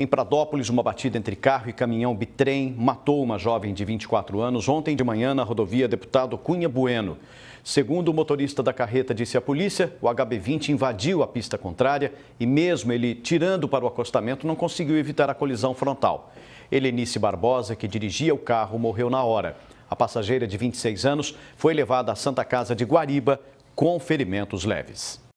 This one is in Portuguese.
Em Pradópolis, uma batida entre carro e caminhão bitrem matou uma jovem de 24 anos ontem de manhã na rodovia Deputado Cunha Bueno. Segundo o motorista da carreta disse à polícia, o HB20 invadiu a pista contrária e, mesmo ele tirando para o acostamento, não conseguiu evitar a colisão frontal. Helenice Barbosa, que dirigia o carro, morreu na hora. A passageira de 26 anos foi levada à Santa Casa de Guariba com ferimentos leves.